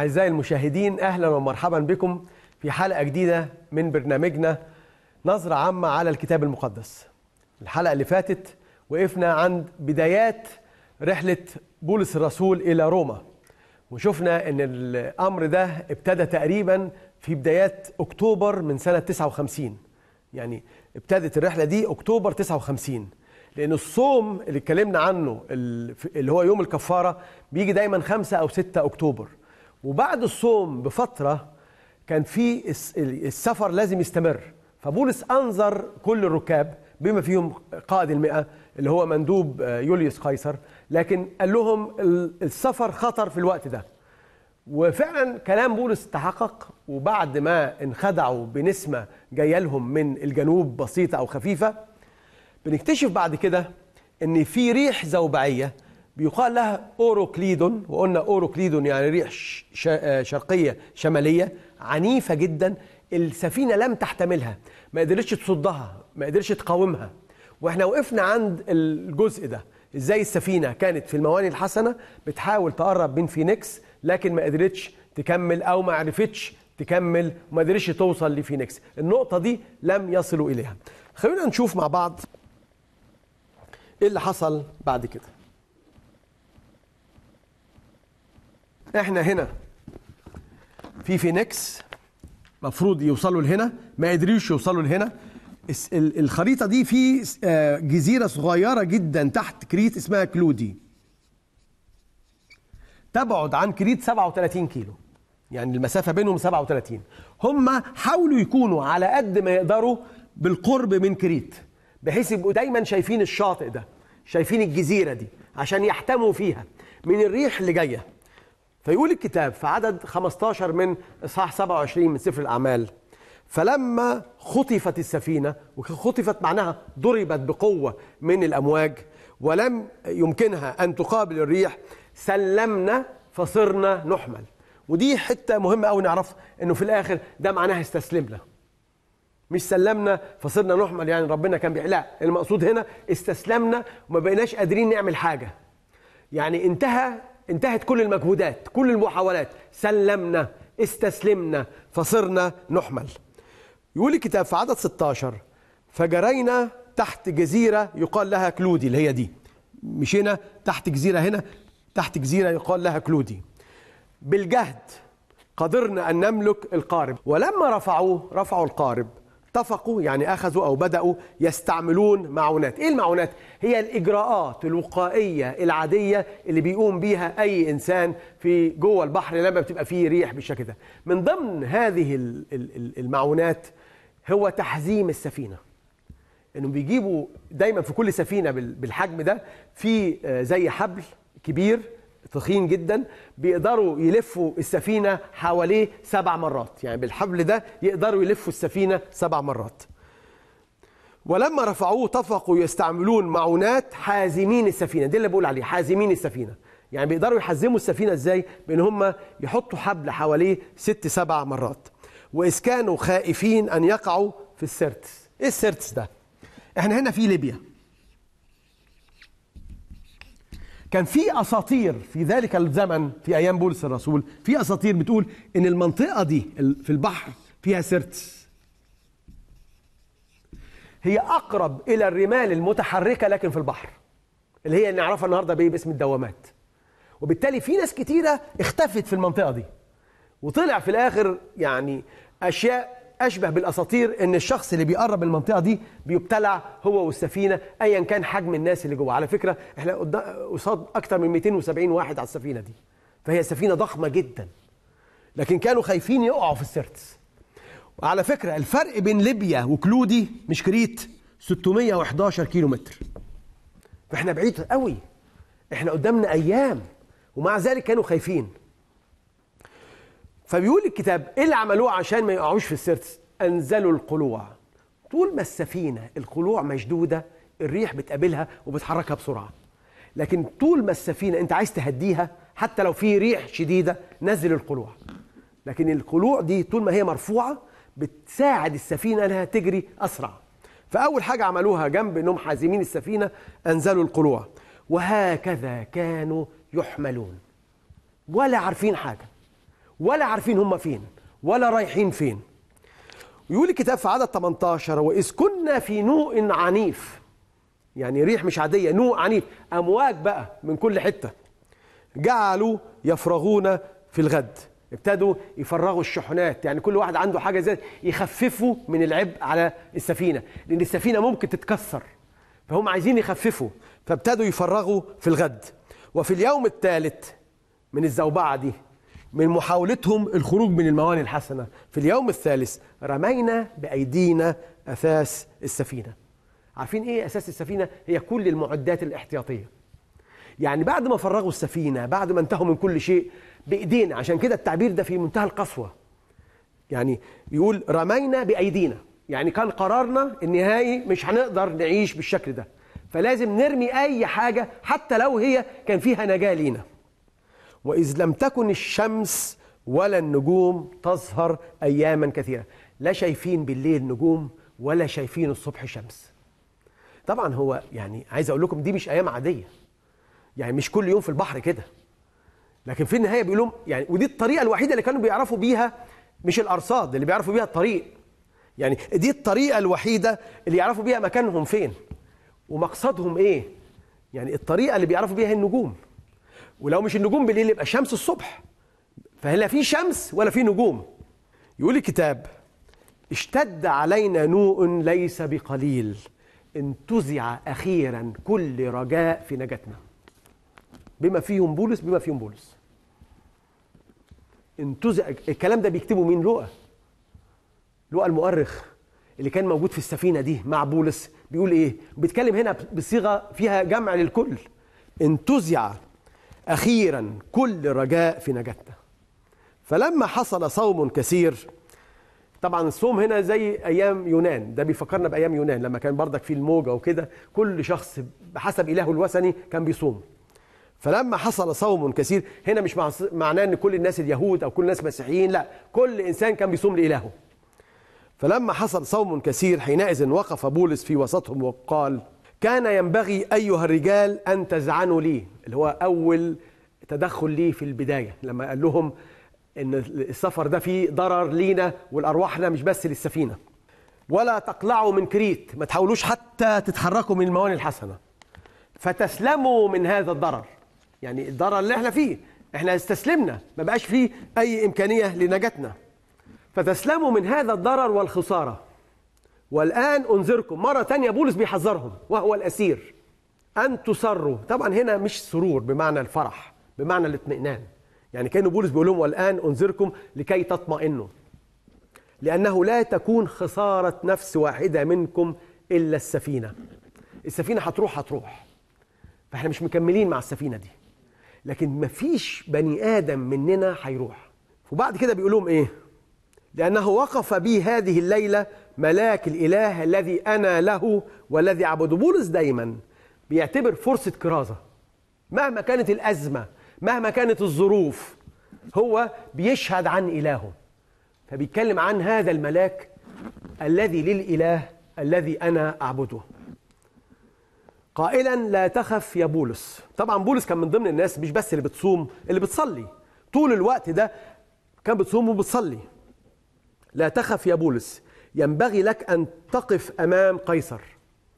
أعزائي المشاهدين أهلا ومرحبا بكم في حلقة جديدة من برنامجنا نظرة عامة على الكتاب المقدس الحلقة اللي فاتت وقفنا عند بدايات رحلة بولس الرسول إلى روما وشفنا أن الأمر ده ابتدى تقريبا في بدايات أكتوبر من سنة 59 يعني ابتدت الرحلة دي أكتوبر 59 لأن الصوم اللي اتكلمنا عنه اللي هو يوم الكفارة بيجي دايما 5 أو 6 أكتوبر وبعد الصوم بفترة كان في السفر لازم يستمر فبولس أنظر كل الركاب بما فيهم قائد المئة اللي هو مندوب آه، يوليوس قيصر لكن قال لهم السفر خطر في الوقت ده وفعلا كلام بولس تحقق وبعد ما انخدعوا بنسمة جاية لهم من الجنوب بسيطة أو خفيفة بنكتشف بعد كده ان في ريح زوبعيه بيقال لها أوروكليدون وقلنا أوروكليدون يعني ريح آه، شرقية شمالية عنيفة جدا السفينة لم تحتملها ما قدرتش تصدها ما قدرتش تقاومها واحنا وقفنا عند الجزء ده ازاي السفينة كانت في المواني الحسنة بتحاول تقرب من فينيكس لكن ما قدرتش تكمل أو ما عرفتش تكمل وما قدرتش توصل لفينيكس النقطة دي لم يصلوا إليها خلينا نشوف مع بعض ايه اللي حصل بعد كده احنا هنا في فينيكس مفروض يوصلوا لهنا ما قدروش يوصلوا لهنا الخريطه دي في آه، جزيره صغيره جدا تحت كريت اسمها كلودي تبعد عن كريت 37 كيلو يعني المسافة بينهم 37 هم حاولوا يكونوا على قد ما يقدروا بالقرب من كريت بحيث يبقوا دايما شايفين الشاطئ ده شايفين الجزيرة دي عشان يحتموا فيها من الريح اللي جايه فيقول الكتاب في عدد 15 من إصحاح 27 من سفر الأعمال فلما خطفت السفينة وخطفت معناها ضربت بقوة من الأمواج ولم يمكنها أن تقابل الريح سلمنا فصرنا نحمل ودي حتة مهمة قوي نعرفها إنه في الآخر ده معناها استسلمنا مش سلمنا فصرنا نحمل يعني ربنا كان بيقلق لا المقصود هنا استسلمنا وما بقيناش قادرين نعمل حاجة يعني انتهى انتهت كل المجهودات كل المحاولات سلمنا استسلمنا فصرنا نحمل يقول الكتاب في عدد 16 فجرينا تحت جزيرة يقال لها كلودي اللي هي دي مشينا تحت جزيرة هنا تحت جزيرة يقال لها كلودي بالجهد قدرنا أن نملك القارب ولما رفعوه رفعوا القارب اتفقوا يعني اخذوا او بداوا يستعملون معونات، ايه المعونات؟ هي الاجراءات الوقائيه العاديه اللي بيقوم بيها اي انسان في جوه البحر لما بتبقى فيه ريح بالشكل ده. من ضمن هذه المعونات هو تحزيم السفينه. انهم بيجيبوا دايما في كل سفينه بالحجم ده في آه، زي حبل كبير تخين جدا بيقدروا يلفوا السفينه حواليه سبع مرات يعني بالحبل ده يقدروا يلفوا السفينه سبع مرات ولما رفعوه طفقوا يستعملون معونات حازمين السفينه دي اللي بقول عليه حازمين السفينه يعني بيقدروا يحزموا السفينه ازاي بان هم يحطوا حبل حواليه ست سبع مرات واذ كانوا خائفين ان يقعوا في السرتس ايه السرتس ده احنا هنا في ليبيا كان في اساطير في ذلك الزمن في ايام بولس الرسول في اساطير بتقول ان المنطقه دي في البحر فيها سرتس هي اقرب الى الرمال المتحركه لكن في البحر اللي هي نعرفها النهارده بايه باسم الدوامات وبالتالي في ناس كتيره اختفت في المنطقه دي وطلع في الاخر يعني اشياء اشبه بالاساطير ان الشخص اللي بيقرب المنطقه دي بيبتلع هو والسفينه ايا كان حجم الناس اللي جوه على فكره احنا قصاد اكتر من 270 واحد على السفينه دي فهي سفينه ضخمه جدا لكن كانوا خايفين يقعوا في السرتس وعلى فكره الفرق بين ليبيا وكلودي مش كريت 611 كيلو متر فاحنا بعيد قوي احنا قدامنا ايام ومع ذلك كانوا خايفين فبيقول الكتاب ايه اللي عملوه عشان ما يقعوش في السيرتس انزلوا القلوع طول ما السفينه القلوع مشدوده الريح بتقابلها وبتحركها بسرعه لكن طول ما السفينه انت عايز تهديها حتى لو في ريح شديده نزل القلوع لكن القلوع دي طول ما هي مرفوعه بتساعد السفينه انها تجري اسرع فاول حاجه عملوها جنب انهم حازمين السفينه انزلوا القلوع وهكذا كانوا يحملون ولا عارفين حاجه ولا عارفين هم فين ولا رايحين فين يقول الكتاب في عدد 18 وإذ كنا في نوء عنيف يعني ريح مش عادية نوء عنيف أمواج بقى من كل حتة جعلوا يفرغون في الغد ابتدوا يفرغوا الشحنات يعني كل واحد عنده حاجة زي يخففوا من العبء على السفينة لأن السفينة ممكن تتكسر فهم عايزين يخففوا فابتدوا يفرغوا في الغد وفي اليوم الثالث من الزوبعة دي من محاولتهم الخروج من الموانئ الحسنة في اليوم الثالث رمينا بأيدينا أثاث السفينة عارفين إيه أساس السفينة هي كل المعدات الاحتياطية يعني بعد ما فرغوا السفينة بعد ما انتهوا من كل شيء بإيدينا عشان كده التعبير ده في منتهى القسوة يعني يقول رمينا بأيدينا يعني كان قرارنا النهائي مش هنقدر نعيش بالشكل ده فلازم نرمي أي حاجة حتى لو هي كان فيها نجاة لينا وإذ لم تكن الشمس ولا النجوم تظهر أياما كثيرة لا شايفين بالليل نجوم ولا شايفين الصبح شمس طبعا هو يعني عايز أقول لكم دي مش أيام عادية يعني مش كل يوم في البحر كده لكن في النهاية بيقول لهم يعني ودي الطريقة الوحيدة اللي كانوا بيعرفوا بيها مش الأرصاد اللي بيعرفوا بيها الطريق يعني دي الطريقة الوحيدة اللي يعرفوا بيها مكانهم فين ومقصدهم إيه يعني الطريقة اللي بيعرفوا بيها النجوم ولو مش النجوم بالليل يبقى الشمس الصبح فلا في شمس ولا في نجوم يقول الكتاب اشتد علينا نوء ليس بقليل انتزع اخيرا كل رجاء في نجاتنا بما فيهم بولس بما فيهم بولس انتزع الكلام ده بيكتبه مين لوقا لوقا المؤرخ اللي كان موجود في السفينه دي مع بولس بيقول ايه بيتكلم هنا بصيغه فيها جمع للكل انتزع أخيرا كل رجاء في نجاتنا فلما حصل صوم كثير طبعا الصوم هنا زي ايام يونان ده بيفكرنا بايام يونان لما كان بردك في الموجه وكده كل شخص بحسب الهه الوثني كان بيصوم فلما حصل صوم كثير هنا مش معناه ان كل الناس اليهود او كل الناس مسيحيين لا كل انسان كان بيصوم لالهه فلما حصل صوم كثير حينئذ وقف بولس في وسطهم وقال كان ينبغي أيها الرجال أن تزعنوا لي اللي هو أول تدخل لي في البداية لما قال لهم إن السفر ده فيه ضرر لينا والأرواحنا مش بس للسفينة ولا تقلعوا من كريت ما تحاولوش حتى تتحركوا من الموانئ الحسنة فتسلموا من هذا الضرر يعني الضرر اللي احنا فيه احنا استسلمنا ما بقاش فيه أي إمكانية لنجاتنا فتسلموا من هذا الضرر والخسارة والآن أنذركم مرة تانية بولس بيحذرهم وهو الأسير أن تسروا طبعا هنا مش سرور بمعنى الفرح بمعنى الاطمئنان يعني كان بولس بيقول لهم والآن أنذركم لكي تطمئنوا لأنه لا تكون خسارة نفس واحدة منكم إلا السفينة السفينة هتروح هتروح فإحنا مش مكملين مع السفينة دي لكن مفيش بني آدم مننا هيروح وبعد كده بيقول لهم إيه لأنه وقف بي هذه الليلة ملاك الإله الذي أنا له والذي أعبده بولس دايما بيعتبر فرصة كرازة مهما كانت الأزمة مهما كانت الظروف هو بيشهد عن إلهه فبيتكلم عن هذا الملاك الذي للإله الذي أنا أعبده قائلا لا تخف يا بولس طبعا بولس كان من ضمن الناس مش بس اللي بتصوم اللي بتصلي طول الوقت ده كان بتصوم وبتصلي لا تخف يا بولس ينبغي لك أن تقف أمام قيصر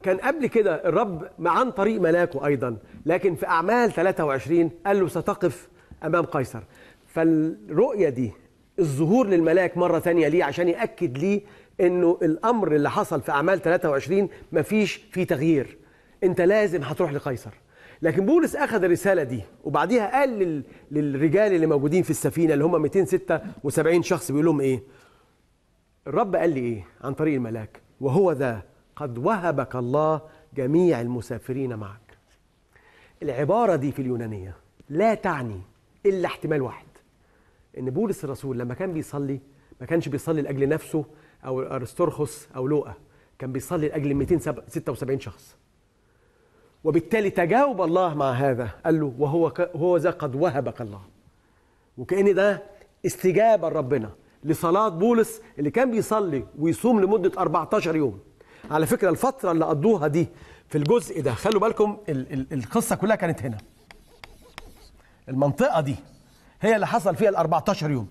كان قبل كده الرب عن طريق ملاكه أيضا لكن في أعمال 23 قال له ستقف أمام قيصر فالرؤية دي الظهور للملاك مرة ثانية ليه عشان يأكد ليه أنه الأمر اللي حصل في أعمال 23 مفيش فيه تغيير أنت لازم هتروح لقيصر لكن بولس أخذ الرسالة دي وبعديها قال للرجال اللي موجودين في السفينة اللي هم 276 شخص بيقول لهم إيه الرب قال لي إيه عن طريق الملاك وهو ذا قد وهبك الله جميع المسافرين معك العبارة دي في اليونانية لا تعني إلا احتمال واحد إن بولس الرسول لما كان بيصلي ما كانش بيصلي لأجل نفسه أو أرسترخس أو لوقا كان بيصلي لأجل 276 شخص وبالتالي تجاوب الله مع هذا قال له وهو هو ذا قد وهبك الله وكأن ده استجابة لربنا لصلاة بولس اللي كان بيصلي ويصوم لمدة 14 يوم على فكرة الفترة اللي قضوها دي في الجزء ده خلوا بالكم ال ال القصة كلها كانت هنا المنطقة دي هي اللي حصل فيها ال 14 يوم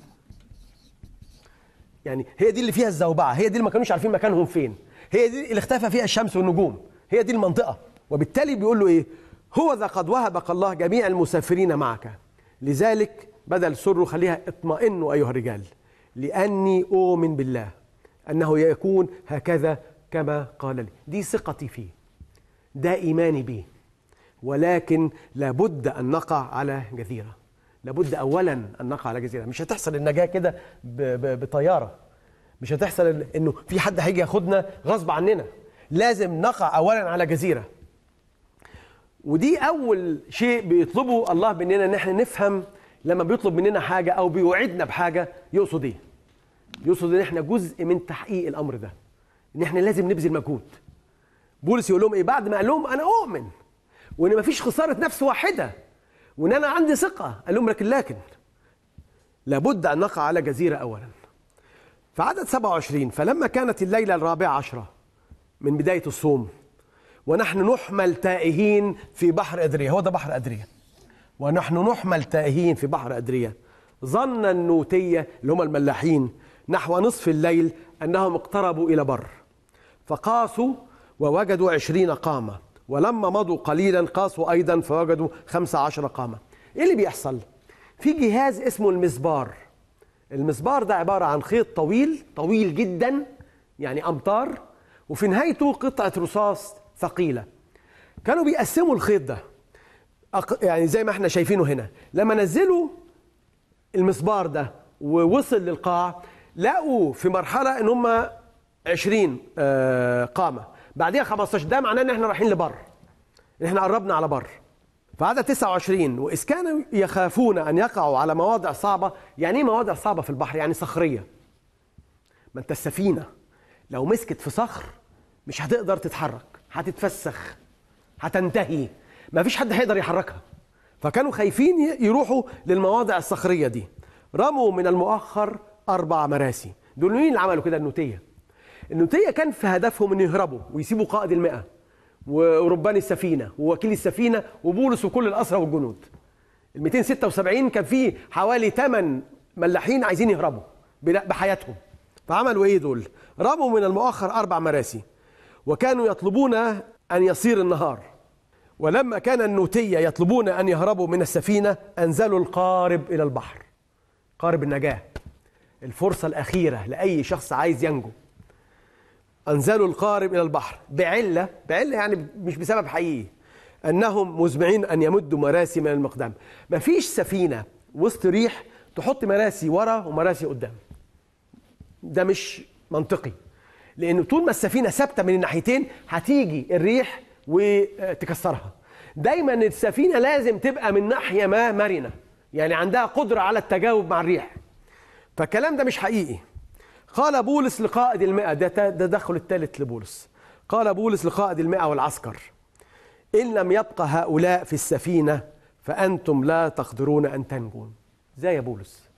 يعني هي دي اللي فيها الزوبعة هي دي اللي ما كانوش عارفين مكانهم فين هي دي اللي اختفى فيها الشمس والنجوم هي دي المنطقة وبالتالي بيقول له ايه هو ذا قد وهبك الله جميع المسافرين معك لذلك بدل سره خليها اطمئنوا أيها الرجال لأني أؤمن بالله أنه يكون هكذا كما قال لي دي ثقتي فيه ده إيماني به ولكن لابد أن نقع على جزيرة لابد أولا أن نقع على جزيرة مش هتحصل النجاة كده بطيارة مش هتحصل انه في حد هيجي ياخدنا غصب عننا لازم نقع اولا على جزيره ودي اول شيء بيطلبه الله مننا ان احنا نفهم لما بيطلب مننا حاجه او بيوعدنا بحاجه يقصد ايه؟ يقصد ان احنا جزء من تحقيق الامر ده ان احنا لازم نبذل مجهود بولس يقول لهم ايه بعد ما قال لهم انا اؤمن وان مفيش خساره نفس واحده وان انا عندي ثقه قال لهم لكن لكن لابد ان نقع على جزيره اولا في عدد 27 فلما كانت الليله الرابعه عشره من بدايه الصوم ونحن نحمل تائهين في بحر أدريا، هو ده بحر أدريا. ونحن نحمل تائهين في بحر ادريا ظن النوتية اللي هم الملاحين نحو نصف الليل أنهم اقتربوا إلى بر فقاسوا ووجدوا عشرين قامة ولما مضوا قليلا قاسوا أيضا فوجدوا خمسة عشر قامة إيه اللي بيحصل؟ في جهاز اسمه المسبار المسبار ده عبارة عن خيط طويل طويل جدا يعني أمتار وفي نهايته قطعة رصاص ثقيلة كانوا بيقسموا الخيط ده يعني زي ما احنا شايفينه هنا لما نزلوا المسبار ده ووصل للقاع لقوا في مرحله ان هم 20 آه، قامه بعديها 15 ده معناه ان احنا رايحين لبر ان احنا قربنا على بر فعدد 29 واذ كانوا يخافون ان يقعوا على مواضع صعبه يعني ايه مواضع صعبه في البحر يعني صخريه ما انت السفينه لو مسكت في صخر مش هتقدر تتحرك هتتفسخ هتنتهي ما فيش حد هيقدر يحركها فكانوا خايفين يروحوا للمواضع الصخريه دي رموا من المؤخر اربع مراسي دول مين اللي عملوا كده النوتيه النوتيه كان في هدفهم ان يهربوا ويسيبوا قائد المئه وربان السفينه ووكيل السفينه وبولس وكل الاسرى والجنود ال 276 كان في حوالي 8 ملاحين عايزين يهربوا بحياتهم فعملوا ايه دول؟ رموا من المؤخر اربع مراسي وكانوا يطلبون ان يصير النهار ولما كان النوتية يطلبون أن يهربوا من السفينة أنزلوا القارب إلى البحر قارب النجاة الفرصة الأخيرة لأي شخص عايز ينجو أنزلوا القارب إلى البحر بعلة بعلة يعني مش بسبب حقيقي أنهم مزمعين أن يمدوا مراسي من المقدام مفيش سفينة وسط ريح تحط مراسي ورا ومراسي قدام ده مش منطقي لأن طول ما السفينة ثابتة من الناحيتين هتيجي الريح وتكسرها دايما السفينه لازم تبقى من ناحيه ما مرنه يعني عندها قدره على التجاوب مع الريح فالكلام ده مش حقيقي قال بولس لقائد المئة ده تدخل الثالث لبولس قال بولس لقائد المئة والعسكر إن لم يبقى هؤلاء في السفينة فأنتم لا تقدرون أن تنجون ازاي يا بولس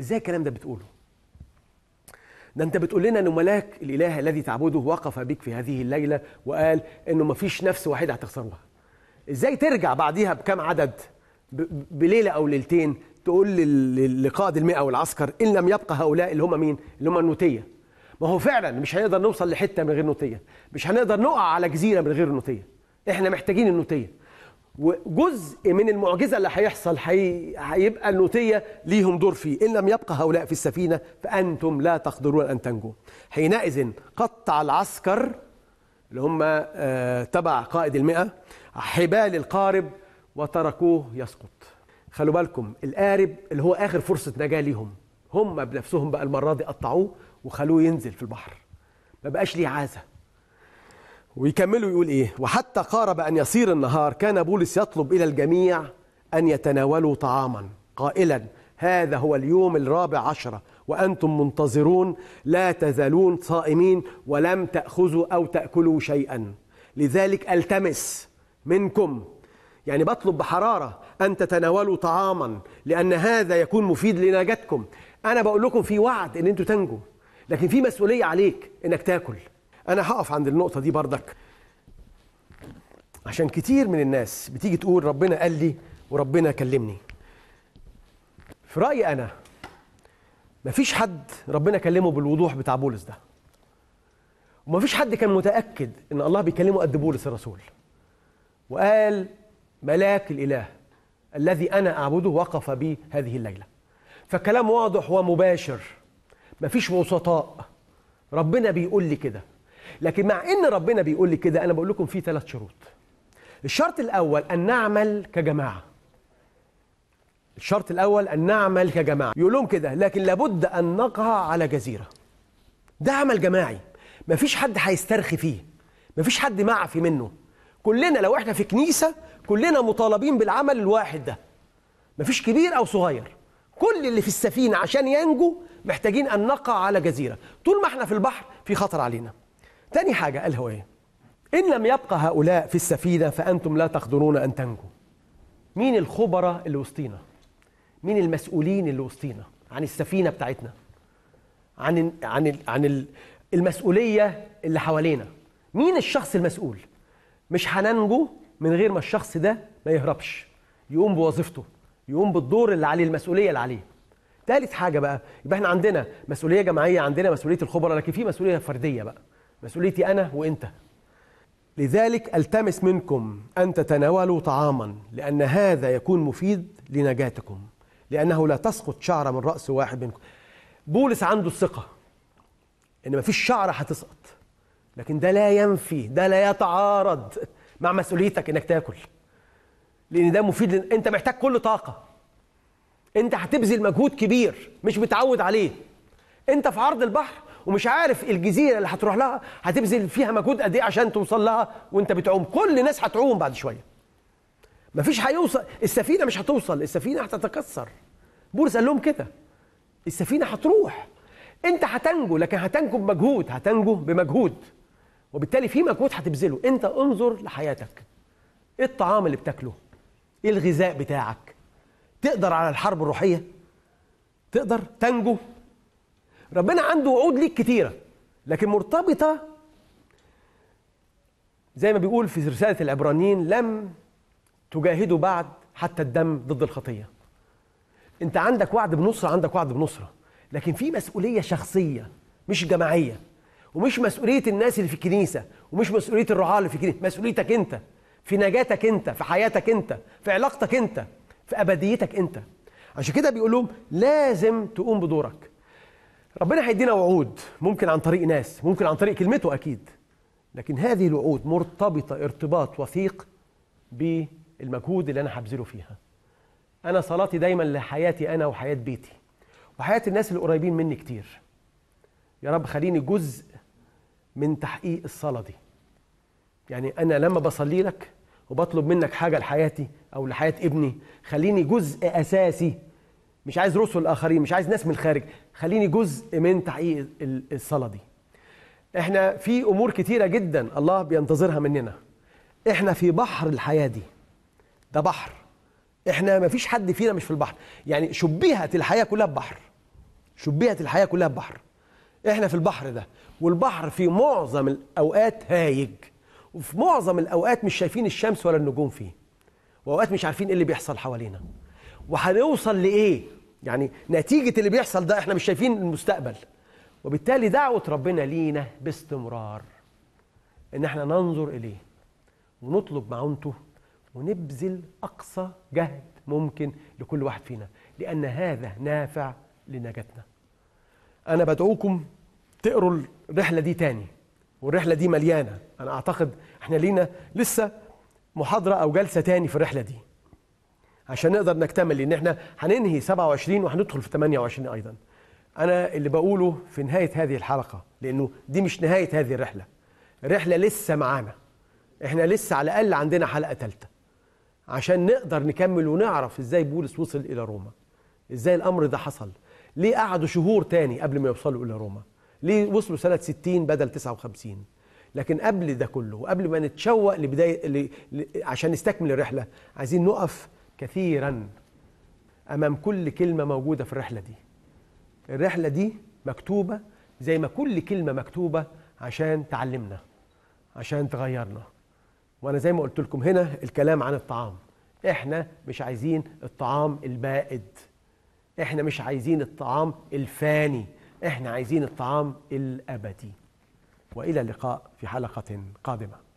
ازاي الكلام ده بتقوله ده انت بتقول لنا انه ملاك الاله الذي تعبده وقف بك في هذه الليله وقال انه مفيش نفس واحده هتخسروها ازاي ترجع بعديها بكم عدد بليله او ليلتين تقول لقائد المئة والعسكر ان لم يبقى هؤلاء اللي هم مين اللي هم النوتيه ما هو فعلا مش هنقدر نوصل لحته من غير نوتيه مش هنقدر نقع على جزيره من غير نوتيه احنا محتاجين النوتيه وجزء من المعجزه اللي هيحصل هيبقى النوتيه ليهم دور فيه ان لم يبقى هؤلاء في السفينه فانتم لا تقدرون ان تنجوا حينئذ قطع العسكر اللي هم آه، تبع قائد المئة حبال القارب وتركوه يسقط خلوا بالكم القارب اللي هو اخر فرصه نجاه ليهم هم بنفسهم بقى المره دي قطعوه وخلوه ينزل في البحر ما بقاش ليه عازه ويكملوا يقول إيه وحتى قارب أن يصير النهار كان بولس يطلب إلى الجميع أن يتناولوا طعاما قائلا هذا هو اليوم الرابع عشرة وأنتم منتظرون لا تزالون صائمين ولم تأخذوا أو تأكلوا شيئا لذلك ألتمس منكم يعني بطلب بحرارة أن تتناولوا طعاما لأن هذا يكون مفيد لنجاتكم أنا بقول لكم في وعد أن أنتوا تنجوا لكن في مسؤولية عليك أنك تاكل انا هقف عند النقطه دي بردك عشان كتير من الناس بتيجي تقول ربنا قال لي وربنا كلمني في رايي انا مفيش حد ربنا كلمه بالوضوح بتاع بولس ده ومفيش حد كان متاكد ان الله بيكلمه قد بولس الرسول وقال ملاك الاله الذي انا اعبده وقف بي هذه الليله فالكلام واضح ومباشر مفيش وسطاء ربنا بيقول لي كده لكن مع ان ربنا بيقول لي كده انا بقول لكم في ثلاث شروط الشرط الاول ان نعمل كجماعه الشرط الاول ان نعمل كجماعه يقول لهم كده لكن لابد ان نقع على جزيره ده عمل جماعي مفيش حد هيسترخي فيه مفيش حد معفي منه كلنا لو احنا في كنيسه كلنا مطالبين بالعمل الواحد ده مفيش كبير او صغير كل اللي في السفينه عشان ينجو محتاجين ان نقع على جزيره طول ما احنا في البحر في خطر علينا تاني حاجة قالها ايه إن لم يبقى هؤلاء في السفينة فأنتم لا تقدرون أن تنجوا مين الخبراء اللي وسطينا مين المسؤولين اللي وسطينا عن السفينة بتاعتنا عن عن عن المسؤولية اللي حوالينا مين الشخص المسؤول مش هننجو من غير ما الشخص ده ما يهربش يقوم بوظيفته يقوم بالدور اللي عليه المسؤولية اللي عليه تالت حاجة بقى يبقى احنا عندنا مسؤولية جماعية عندنا مسؤولية الخبراء لكن في مسؤولية فردية بقى مسؤوليتي أنا وأنت لذلك التمس منكم أن تتناولوا طعاما لأن هذا يكون مفيد لنجاتكم لأنه لا تسقط شعرة من رأس واحد منكم بولس عنده الثقة إن مفيش شعرة هتسقط لكن ده لا ينفي ده لا يتعارض مع مسؤوليتك إنك تاكل لأن ده مفيد لن... أنت محتاج كل طاقة أنت هتبذل مجهود كبير مش متعود عليه أنت في عرض البحر ومش عارف الجزيره اللي هتروح لها هتبذل فيها مجهود قد ايه عشان توصل لها وانت بتعوم كل الناس هتعوم بعد شويه مفيش هيوصل السفينه مش هتوصل السفينه هتتكسر بولس قال لهم كده السفينه هتروح انت هتنجو لكن هتنجو بمجهود هتنجو بمجهود وبالتالي في مجهود هتبذله انت انظر لحياتك ايه الطعام اللي بتاكله ايه الغذاء بتاعك تقدر على الحرب الروحيه تقدر تنجو ربنا عنده وعود ليك كتيرة لكن مرتبطة زي ما بيقول في رسالة العبرانيين لم تجاهدوا بعد حتى الدم ضد الخطية انت عندك وعد بنصرة عندك وعد بنصرة لكن في مسؤولية شخصية مش جماعية ومش مسؤولية الناس اللي في الكنيسة ومش مسؤولية الرعاة اللي في الكنيسة مسؤوليتك انت في نجاتك انت في حياتك انت في علاقتك انت في أبديتك انت عشان كده بيقول لهم لازم تقوم بدورك ربنا هيدينا وعود ممكن عن طريق ناس ممكن عن طريق كلمته أكيد لكن هذه الوعود مرتبطة ارتباط وثيق بالمجهود اللي أنا هبذله فيها أنا صلاتي دايما لحياتي أنا وحياة بيتي وحياة الناس اللي قريبين مني كتير يا رب خليني جزء من تحقيق الصلاة دي يعني أنا لما بصلي لك وبطلب منك حاجة لحياتي أو لحياة ابني خليني جزء أساسي مش عايز رسل اخرين مش عايز ناس من الخارج خليني جزء من تحقيق الصلاه دي احنا في امور كتيره جدا الله بينتظرها مننا احنا في بحر الحياه دي ده بحر احنا ما فيش حد فينا مش في البحر يعني شبهت الحياه كلها ببحر شبهت الحياه كلها ببحر احنا في البحر ده والبحر في معظم الاوقات هايج وفي معظم الاوقات مش شايفين الشمس ولا النجوم فيه واوقات مش عارفين ايه اللي بيحصل حوالينا وهنوصل لايه يعني نتيجه اللي بيحصل ده احنا مش شايفين المستقبل وبالتالي دعوه ربنا لينا باستمرار ان احنا ننظر اليه ونطلب معونته ونبذل اقصى جهد ممكن لكل واحد فينا لان هذا نافع لنجاتنا انا بدعوكم تقروا الرحله دي تاني والرحله دي مليانه انا اعتقد احنا لينا لسه محاضره او جلسه تاني في الرحله دي عشان نقدر نكتمل لان احنا هننهي 27 وهندخل في 28 ايضا انا اللي بقوله في نهايه هذه الحلقه لانه دي مش نهايه هذه الرحله الرحله لسه معانا احنا لسه على الاقل عندنا حلقه ثالثه عشان نقدر نكمل ونعرف ازاي بولس وصل الى روما ازاي الامر ده حصل ليه قعدوا شهور تاني قبل ما يوصلوا الى روما ليه وصلوا سنه 60 بدل 59 لكن قبل ده كله وقبل ما نتشوق لبدايه عشان نستكمل الرحله عايزين نقف كثيرا امام كل كلمه موجوده في الرحله دي الرحله دي مكتوبه زي ما كل كلمه مكتوبه عشان تعلمنا عشان تغيرنا وانا زي ما قلت لكم هنا الكلام عن الطعام احنا مش عايزين الطعام البائد احنا مش عايزين الطعام الفاني احنا عايزين الطعام الابدي والى اللقاء في حلقه قادمه